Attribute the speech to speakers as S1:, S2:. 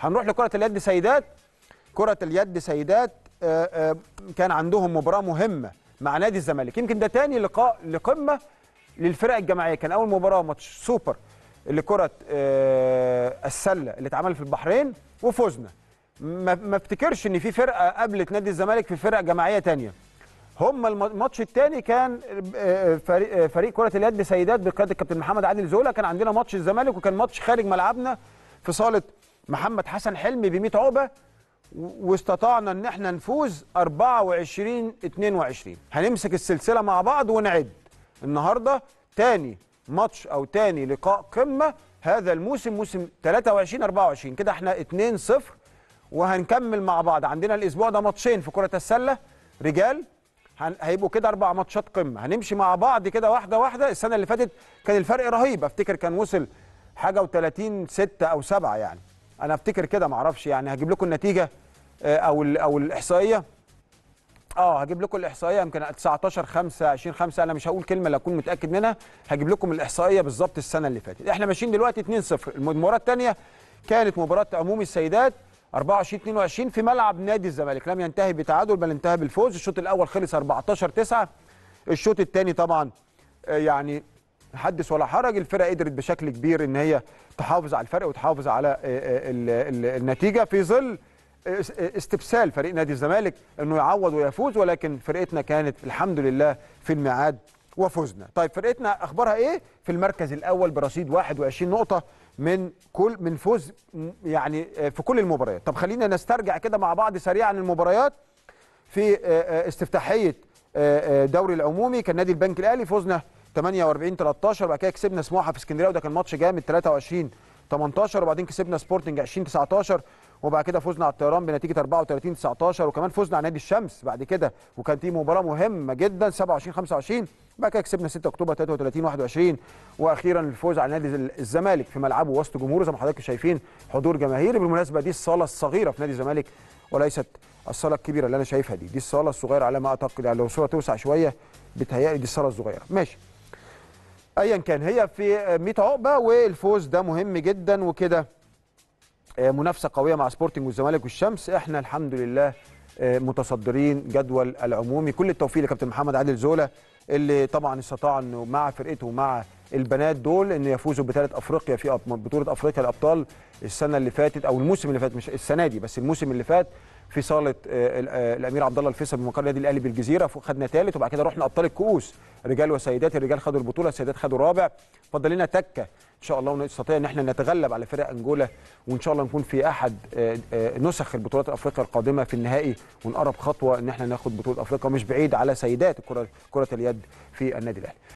S1: هنروح لكرة اليد سيدات كرة اليد سيدات آه، آه، كان عندهم مباراة مهمة مع نادي الزمالك يمكن ده تاني لقاء لقمة للفرق الجماعية كان أول مباراة ماتش سوبر لكرة آه، السلة اللي اتعمل في البحرين وفوزنا ما افتكرش ان في فرقة قابلت نادي الزمالك في فرقة جماعية تانية هم الماتش الثاني كان فريق, فريق كره اليد سيدات بقياده الكابتن محمد عادل زولا كان عندنا ماتش الزمالك وكان ماتش خارج ملعبنا في صاله محمد حسن حلمي ب 100 عقبه واستطعنا ان احنا نفوز 24 22 هنمسك السلسله مع بعض ونعد النهارده تاني ماتش او تاني لقاء قمه هذا الموسم موسم 23 24 كده احنا 2 0 وهنكمل مع بعض عندنا الاسبوع ده ماتشين في كره السله رجال هيبقوا كده اربع ماتشات قمه هنمشي مع بعض كده واحده واحده السنه اللي فاتت كان الفرق رهيب افتكر كان وصل حاجه و30 6 او 7 يعني انا افتكر كده معرفش يعني هجيب لكم النتيجه آه، او او الاحصائيه اه هجيب لكم الاحصائيه يمكن 19 5 20 5 انا مش هقول كلمه لا اكون متاكد منها هجيب لكم الاحصائيه بالظبط السنه اللي فاتت احنا ماشيين دلوقتي 2 0 المباراه الثانيه كانت مباراه عموم السيدات 24 22 في ملعب نادي الزمالك لم ينتهي بتعادل بل انتهى بالفوز الشوط الاول خلص 14 9 الشوط الثاني طبعا آه، يعني حدث ولا حرج الفرقه قدرت بشكل كبير ان هي تحافظ على الفرق وتحافظ على آه، آه، النتيجه في ظل آه، استبسال فريق نادي الزمالك انه يعوض ويفوز ولكن فرقتنا كانت الحمد لله في الميعاد وفزنا طيب فرقتنا اخبارها ايه في المركز الاول برصيد 21 نقطه من كل من فوز يعني في كل المباريات طب خلينا نسترجع كده مع بعض سريعا المباريات في استفتاحيه دوري العمومي كان نادي البنك الاهلي فوزنا 48 13 وبعد كده كسبنا سموحه في اسكندريه وده كان ماتش جامد 23 18 وبعدين كسبنا سبورتنج 20 19 وبعد كده فزنا على الطيران بنتيجه 34 19 وكمان فزنا على نادي الشمس بعد كده وكان دي مباراه مهمه جدا 27 25 بعد كده كسبنا 6 اكتوبر 33 21 واخيرا الفوز على نادي الزمالك في ملعبه وسط جمهوره زي ما حضراتكم شايفين حضور جماهيري بالمناسبه دي الصاله الصغيره في نادي الزمالك وليست الصاله الكبيره اللي انا شايفها دي دي الصاله الصغيره على ما اعتقد يعني لو الصوره توسع شويه بتهيألي دي الصاله الصغيره ماشي ايا كان هي في 100 عقبه والفوز ده مهم جدا وكده آه، منافسه قويه مع سبورتنج والزمالك والشمس احنا الحمد لله آه، متصدرين جدول العمومي كل التوفيق لكابتن محمد عادل زولا اللي طبعا استطاع انه مع فرقته ومع البنات دول انه يفوزوا بثالث افريقيا في بطوله افريقيا الابطال السنه اللي فاتت او الموسم اللي فات مش السنه دي بس الموسم اللي فات في صاله آه، آه، الامير عبد الله الفيصل بمقر النادي الاهلي بالجزيره خدنا ثالث وبعد كده رحنا ابطال الكؤوس رجال وسيدات الرجال خدوا البطوله السيدات خدوا رابع فضل لنا تكه ان شاء الله ونستطيع ان احنا نتغلب على فرق انجولا وان شاء الله نكون في احد آه، نسخ البطولات الافريقيه القادمه في النهائي ونقرب خطوه ان احنا ناخد بطوله افريقيا مش بعيد على سيدات كره كره اليد في النادي الاهلي